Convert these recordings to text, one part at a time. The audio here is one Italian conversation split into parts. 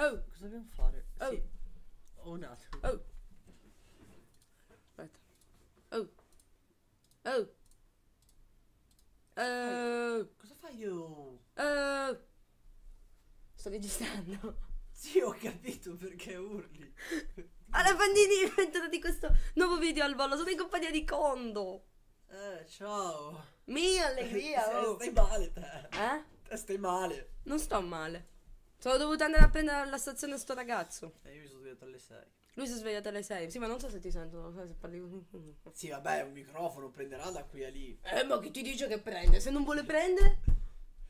Oh! Cosa dobbiamo fare? Oh! Sì. Oh, un attimo. Oh! Aspetta. Oh! Oh! Oh! Cosa fai io? Oh! Sto registrando. Sì, ho capito perché urli. Alla ah, bandini, benvenuti di questo nuovo video al volo. Sono in compagnia di Kondo. Eh, ciao. Mia allegria, oh. Stai male te. Eh? stai male. Non sto male. Sono dovuta andare a prendere alla stazione sto ragazzo. E io mi sono svegliato alle 6. Lui si è svegliato alle 6. Sì, ma non so se ti sento, se parli così. Sì, vabbè, un microfono prenderà da qui a lì. Eh, ma chi ti dice che prende? Se non vuole prendere.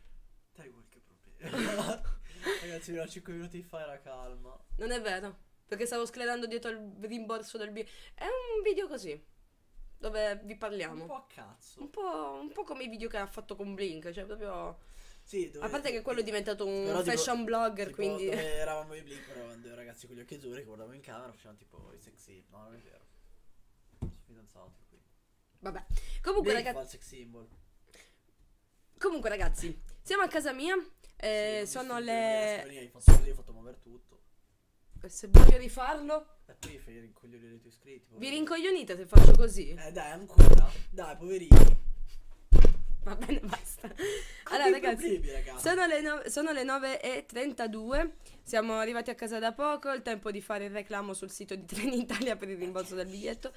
Dai qualche problema. Ragazzi, fino a 5 minuti fa era calma. Non è vero. Perché stavo sclerando dietro al rimborso del B. È un video così dove vi parliamo. Un po' a cazzo. Un po', un po come i video che ha fatto con Blink, cioè proprio sì, dove... A parte che quello è diventato un però, fashion tipo, blogger, tipo, quindi... eravamo i Blink, però erano dei ragazzi con gli occhi azzurri che guardavamo in camera, facevano tipo i sexy... No, non è vero. Sono fidanzato, qui. Vabbè. Comunque, ragazzi... Comunque, ragazzi, siamo a casa mia. Eh, sì, sono le... Lì, hai fatto così, hai fatto muovere tutto. E eh, se voglio rifarlo... E eh, poi fai rincoglionire i tuoi iscritti. Vi rincoglionite se faccio così? Eh dai, ancora. Dai, poverini. Va bene, basta. Come allora, ragazzi, sono le, no- sono le 9.32. Siamo arrivati a casa da poco. Il tempo di fare il reclamo sul sito di Trenitalia per il rimborso del biglietto.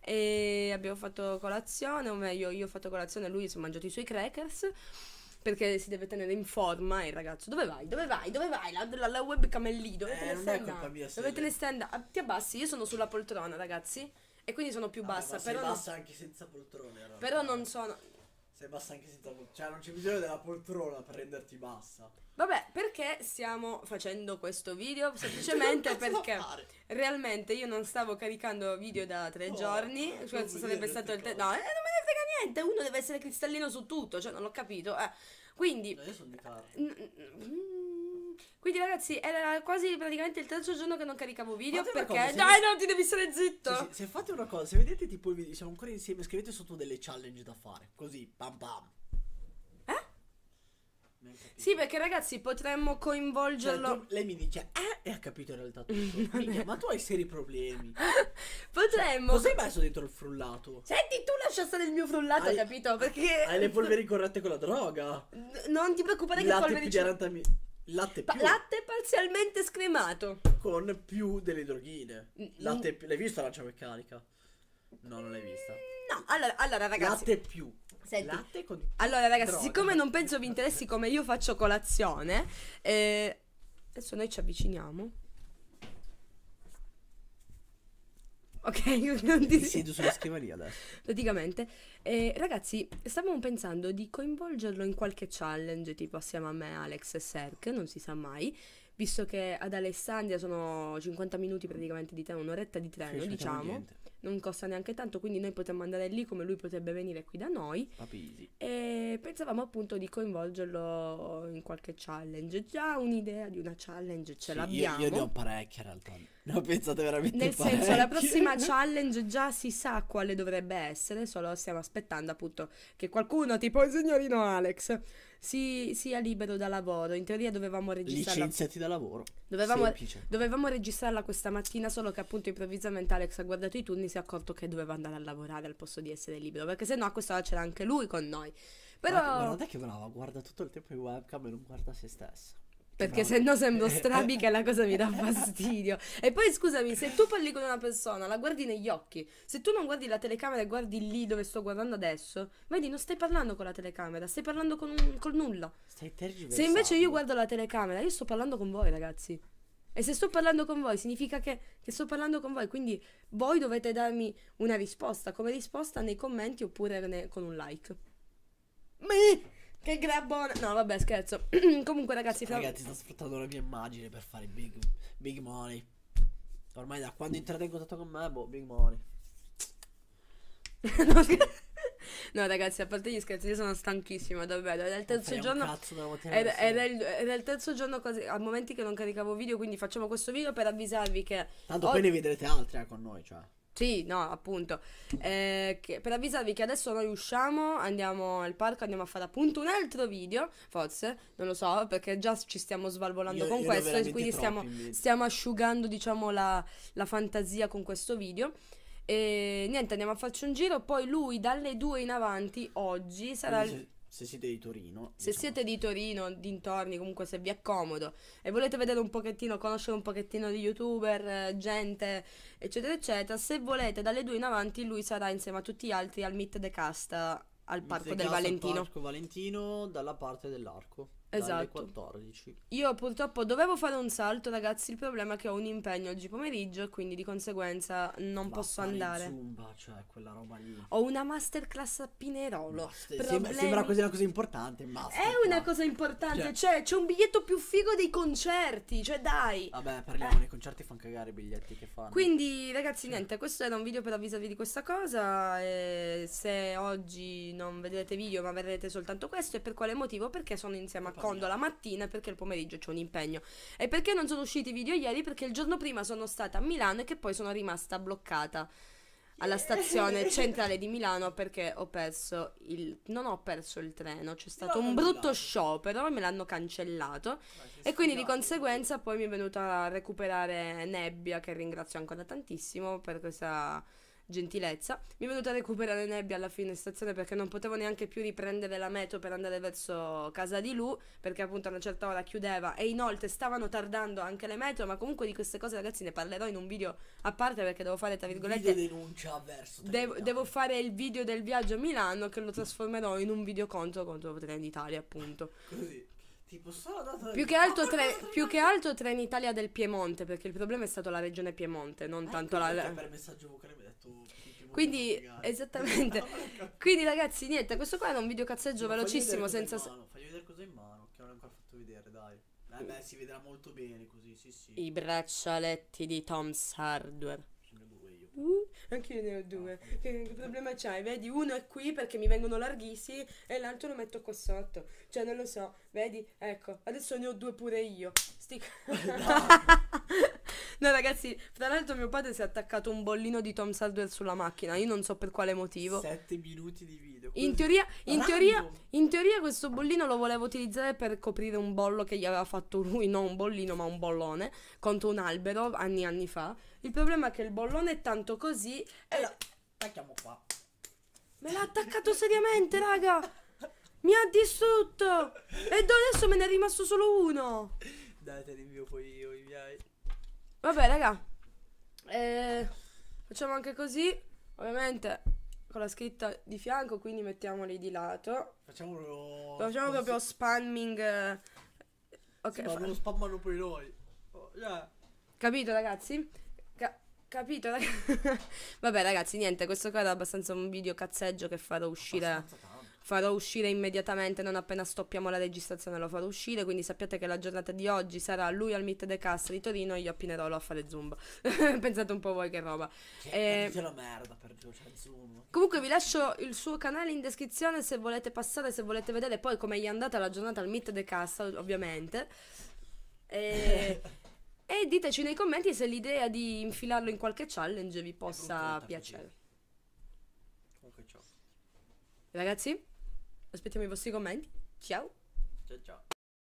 E abbiamo fatto colazione, o meglio, io ho fatto colazione e lui si è mangiato i suoi crackers perché si deve tenere in forma il ragazzo. Dove vai? Dove vai? Dove vai? La, la, la webcam eh, è lì. Dove eh, te ne stai Dove te ne stai ah, Ti abbassi? Io sono sulla poltrona, ragazzi. E quindi sono più bassa. Ah, però, bassa non... però non sono. Sei bassa anche senza Cioè, non c'è bisogno della poltrona per renderti bassa. Vabbè, perché stiamo facendo questo video? Semplicemente perché realmente io non stavo caricando video da tre oh, giorni. Questo cioè, sarebbe stato il. tempo no, eh, non me ne frega niente. Uno deve essere cristallino su tutto. Cioè, non l'ho capito. Eh. Quindi. No, io sono di carne. N- n- quindi ragazzi era quasi praticamente il terzo giorno che non caricavo video fate perché... Cosa, Dai no, ti devi stare zitto! Se, se, fate una cosa, se vedete tipo il video, siamo ancora insieme, scrivete sotto delle challenge da fare. Così, pam pam. Eh? Sì, perché ragazzi potremmo coinvolgerlo. Cioè, tu, lei mi dice, eh, e ha capito in realtà tutto. Figlia, ma tu hai seri problemi. potremmo. Cioè, cos'hai messo dentro il frullato? Senti, tu lascia stare il mio frullato, hai capito? Perché. Hai le polveri corrette con la droga. N- non ti preoccupare Latte che polveri. Più 40.000. Latte più. latte parzialmente scremato. Con più delle droghine. Mm, mm. Latte più. L'hai vista lancia meccanica? No, non l'hai vista. Mm, no, allora, allora ragazzi. Latte più. Senti, latte con... Allora ragazzi, droga. siccome non penso vi interessi come io faccio colazione, eh, adesso noi ci avviciniamo. ok? non ti siedo sulla scrivania adesso. Praticamente. Eh, ragazzi, stavamo pensando di coinvolgerlo in qualche challenge, tipo assieme a me, Alex e Serk, non si sa mai. Visto che ad Alessandria sono 50 minuti praticamente di treno, un'oretta di treno, Sì, diciamo. Non costa neanche tanto, quindi noi potremmo andare lì come lui potrebbe venire qui da noi. Papisi. E pensavamo appunto di coinvolgerlo in qualche challenge. Già un'idea di una challenge ce Sì, l'abbiamo. Io, io ne ho parecchie in realtà. No, pensate veramente Nel parecchio. senso, la prossima challenge già si sa quale dovrebbe essere, solo stiamo aspettando appunto che qualcuno, tipo il signorino Alex, si, sia libero da lavoro. In teoria dovevamo registrarla. Licenziati da lavoro. Dovevamo, dovevamo, registrarla questa mattina, solo che appunto improvvisamente Alex ha guardato i turni e si è accorto che doveva andare a lavorare al posto di essere libero, perché se no a quest'ora c'era anche lui con noi. Però... Guarda, guardate che brava, guarda tutto il tempo in webcam e non guarda se stesso. Perché se no sembro strabica e la cosa mi dà fastidio. E poi scusami, se tu parli con una persona, la guardi negli occhi, se tu non guardi la telecamera e guardi lì dove sto guardando adesso, vedi, non stai parlando con la telecamera, stai parlando con, un, con nulla. Stai tergiversando. Se invece io guardo la telecamera, io sto parlando con voi, ragazzi. E se sto parlando con voi significa che, che, sto parlando con voi, quindi voi dovete darmi una risposta come risposta nei commenti oppure ne, con un like. Me! Che grabbona. No, vabbè, scherzo. Comunque, ragazzi, fra... Ragazzi, sto sfruttando la mia immagine per fare big, big money. Ormai da quando entrate in contatto con me, boh, big money. no, ragazzi, a parte gli scherzi, io sono stanchissimo davvero. Era il terzo giorno. Ed, era, il, era il terzo giorno quasi, a momenti che non caricavo video, quindi facciamo questo video per avvisarvi che. Tanto poi ne vedrete altre eh, con noi, cioè. Sì, no, appunto. Eh, che- per avvisarvi che adesso noi usciamo, andiamo al parco, andiamo a fare appunto un altro video, forse, non lo so, perché già ci stiamo svalvolando Io- con io questo e quindi stiamo, stiamo asciugando, diciamo, la, la fantasia con questo video. E niente, andiamo a farci un giro, poi lui dalle due in avanti, oggi, sarà... il- se siete di Torino. Se diciamo. siete di Torino, dintorni, comunque se vi è comodo e volete vedere un pochettino, conoscere un pochettino di youtuber, eh, gente, eccetera, eccetera, se volete dalle due in avanti lui sarà insieme a tutti gli altri al Meet the Cast al parco del Valentino. Al parco Valentino dalla parte dell'arco. Esatto. 14. Io purtroppo dovevo fare un salto, ragazzi. Il problema è che ho un impegno oggi pomeriggio quindi di conseguenza non Ma posso andare. Zumba, cioè quella roba lì. Ho una masterclass a Pinerolo. Master. Problemi... Sembra, quasi una cosa importante. È una cosa importante. Cioè-, cioè, c'è un biglietto più figo dei concerti. Cioè, dai. Vabbè, parliamo. Eh. I concerti fanno cagare i biglietti che fanno. Quindi, ragazzi, sì. Cioè. niente. Questo era un video per avvisarvi di questa cosa. E se oggi non vedrete video ma vedrete soltanto questo e per quale motivo? Perché sono insieme a Condo la mattina e perché il pomeriggio c'è un impegno e perché non sono usciti i video ieri? Perché il giorno prima sono stata a Milano e che poi sono rimasta bloccata alla stazione centrale di Milano perché ho perso il non ho perso il treno, c'è stato no, un brutto sciopero, me l'hanno cancellato e quindi di conseguenza poi mi è venuta a recuperare Nebbia che ringrazio ancora tantissimo per questa gentilezza. Mi è venuta a recuperare nebbia alla fine stazione perché non potevo neanche più riprendere la metro per andare verso casa di Lu, perché appunto a una certa ora chiudeva e inoltre stavano tardando anche le metro, ma comunque di queste cose ragazzi ne parlerò in un video a parte perché devo fare tra virgolette... Video denuncia verso... Devo, devo, fare il video del viaggio a Milano che lo trasformerò in un video contro contro Trenitalia appunto. Così. Tipo solo da Più che altro, tre, più che altro Italia del Piemonte, perché il problema è stato la regione Piemonte, non eh, tanto la... Per messaggio vocale mi ha detto... Quindi, esattamente. Quindi ragazzi, niente, questo qua era un video cazzeggio no, velocissimo senza... fagli vedere cosa in mano, che non ho ancora fatto vedere, dai. Eh beh, si vedrà molto bene così, sì sì. I braccialetti di Tom's Hardware. Sono io. Uh anche io ne ho due. Che problema c'hai? Vedi, uno è qui perché mi vengono larghissimi e l'altro lo metto qua sotto. Cioè, non lo so, vedi? Ecco, adesso ne ho due pure io. Sti... No. No, ragazzi, tra l'altro mio padre si è attaccato un bollino di Tom Sardwell sulla macchina. Io non so per quale motivo. 7 minuti di video. In teoria, in, teoria, in teoria, questo bollino lo volevo utilizzare per coprire un bollo che gli aveva fatto lui, non un bollino, ma un bollone contro un albero anni anni fa. Il problema è che il bollone è tanto così. E la attacchiamo qua. Me l'ha attaccato seriamente, raga. Mi ha distrutto. E adesso me ne è rimasto solo uno. Dai, te il invio poi io, i miei. Vabbè, raga. Eh, facciamo anche così. Ovviamente con la scritta di fianco, quindi mettiamoli di lato. Facciamolo. Facciamo proprio spamming. Eh, ok. Sì, ma lo spammano poi noi. Oh, yeah. Capito, ragazzi? capito, ragazzi? Vabbè, ragazzi, niente. Questo qua era abbastanza un video cazzeggio che farò uscire. Abbastanza farò uscire immediatamente non appena stoppiamo la registrazione lo farò uscire quindi sappiate che la giornata di oggi sarà lui al Meet the Cast di Torino e io a Pinerolo a fare Zoom pensate un po' voi che roba che eh, merda per giù cioè Zoom comunque vi lascio il suo canale in descrizione se volete passare se volete vedere poi come gli è andata la giornata al Meet the Cast ovviamente e E diteci nei commenti se l'idea di infilarlo in qualche challenge vi possa piacere. Comunque ciao. Ragazzi? Aspettiamo i vostri commenti. Ciao. Ciao ciao.